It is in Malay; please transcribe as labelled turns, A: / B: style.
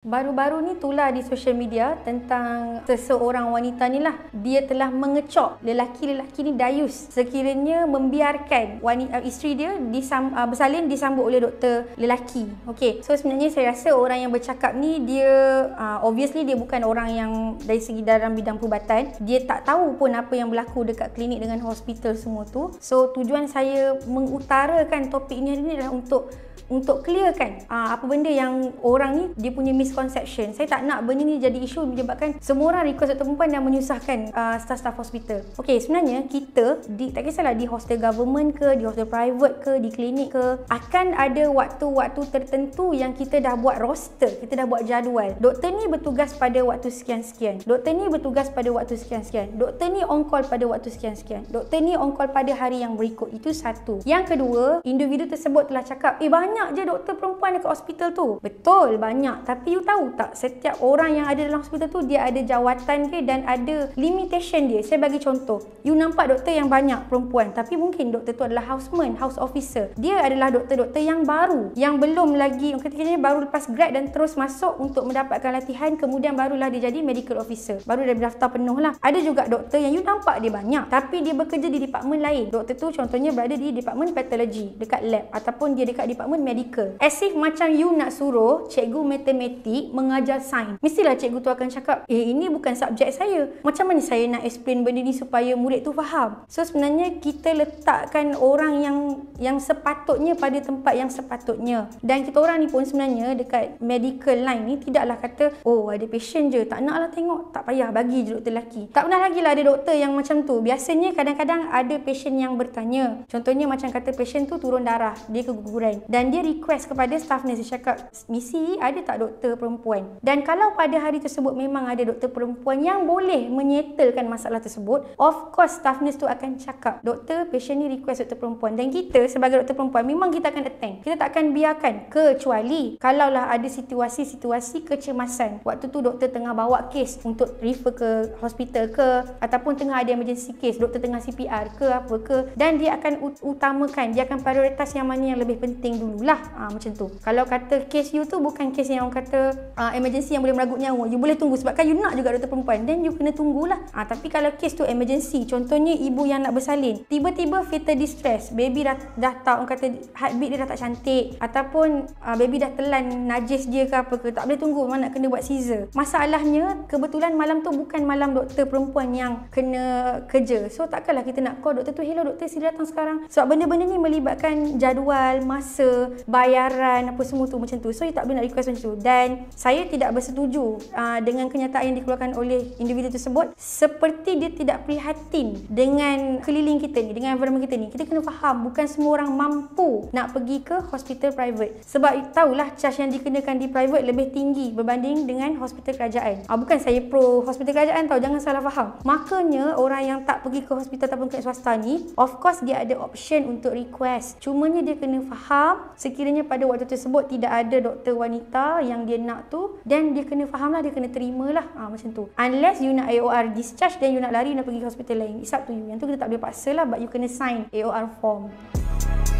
A: Baru-baru ni tular di social media tentang seseorang wanita ni lah. Dia telah mengecok lelaki-lelaki ni dayus sekiranya membiarkan wanita, eh, isteri dia disam, uh, bersalin disambut oleh doktor lelaki. Okay. So sebenarnya saya rasa orang yang bercakap ni dia uh, obviously dia bukan orang yang dari segi dalam bidang perubatan. Dia tak tahu pun apa yang berlaku dekat klinik dengan hospital semua tu. So tujuan saya mengutarakan topik ni hari ni adalah untuk untuk clearkan uh, ah, apa benda yang orang ni dia punya misconception. Saya tak nak benda ni jadi isu menyebabkan semua orang request untuk perempuan dan menyusahkan uh, staff-staff hospital. Okay, sebenarnya kita di, tak kisahlah di hostel government ke, di hostel private ke, di klinik ke akan ada waktu-waktu tertentu yang kita dah buat roster, kita dah buat jadual. Doktor ni bertugas pada waktu sekian-sekian. Doktor ni bertugas pada waktu sekian-sekian. Doktor ni on call pada waktu sekian-sekian. Doktor ni on call pada hari yang berikut. Itu satu. Yang kedua, individu tersebut telah cakap, eh banyak banyak je doktor perempuan dekat hospital tu. Betul, banyak. Tapi you tahu tak setiap orang yang ada dalam hospital tu dia ada jawatan ke dan ada limitation dia. Saya bagi contoh. You nampak doktor yang banyak perempuan tapi mungkin doktor tu adalah houseman, house officer. Dia adalah doktor-doktor yang baru yang belum lagi yang ketikanya baru lepas grad dan terus masuk untuk mendapatkan latihan kemudian barulah dia jadi medical officer. Baru dah berdaftar penuh lah. Ada juga doktor yang you nampak dia banyak tapi dia bekerja di department lain. Doktor tu contohnya berada di department pathology dekat lab ataupun dia dekat department ataupun medical. As if macam you nak suruh cikgu matematik mengajar sains. Mestilah cikgu tu akan cakap, eh ini bukan subjek saya. Macam mana saya nak explain benda ni supaya murid tu faham? So sebenarnya kita letakkan orang yang yang sepatutnya pada tempat yang sepatutnya. Dan kita orang ni pun sebenarnya dekat medical line ni tidaklah kata, oh ada patient je, tak nak lah tengok, tak payah bagi je doktor lelaki. Tak pernah lagi lah ada doktor yang macam tu. Biasanya kadang-kadang ada patient yang bertanya. Contohnya macam kata patient tu turun darah, dia keguguran. Dan dia request kepada staff nurse dia cakap misi ada tak doktor perempuan dan kalau pada hari tersebut memang ada doktor perempuan yang boleh menyetelkan masalah tersebut of course staff nurse tu akan cakap doktor patient ni request doktor perempuan dan kita sebagai doktor perempuan memang kita akan attend kita tak akan biarkan kecuali kalaulah ada situasi-situasi kecemasan waktu tu doktor tengah bawa kes untuk refer ke hospital ke ataupun tengah ada emergency case doktor tengah CPR ke apa ke dan dia akan utamakan dia akan prioritas yang mana yang lebih penting dulu lah uh, macam tu kalau kata case you tu bukan case yang orang kata uh, emergency yang boleh meragut nyawa you boleh tunggu sebab kan you nak juga doktor perempuan then you kena tunggulah uh, tapi kalau case tu emergency contohnya ibu yang nak bersalin tiba-tiba fetal distress baby dah dah tak orang kata heartbeat dia dah tak cantik ataupun uh, baby dah telan najis dia ke apa ke tak boleh tunggu memang nak kena buat caesar masalahnya kebetulan malam tu bukan malam doktor perempuan yang kena kerja so takkanlah kita nak call doktor tu hello doktor sila datang sekarang sebab benda-benda ni melibatkan jadual masa bayaran apa semua tu macam tu. So you tak boleh nak request macam tu. Dan saya tidak bersetuju uh, dengan kenyataan yang dikeluarkan oleh individu tersebut seperti dia tidak prihatin dengan keliling kita ni, dengan environment kita ni. Kita kena faham bukan semua orang mampu nak pergi ke hospital private. Sebab tahulah charge yang dikenakan di private lebih tinggi berbanding dengan hospital kerajaan. Ah uh, bukan saya pro hospital kerajaan tau, jangan salah faham. Makanya orang yang tak pergi ke hospital ataupun ke swasta ni, of course dia ada option untuk request. Cumanya dia kena faham sekiranya pada waktu tersebut tidak ada doktor wanita yang dia nak tu then dia kena faham lah, dia kena terimalah ha, ah, macam tu unless you nak AOR discharge then you nak lari you nak pergi hospital lain it's up to you yang tu kita tak boleh paksa lah but you kena sign AOR form Thank you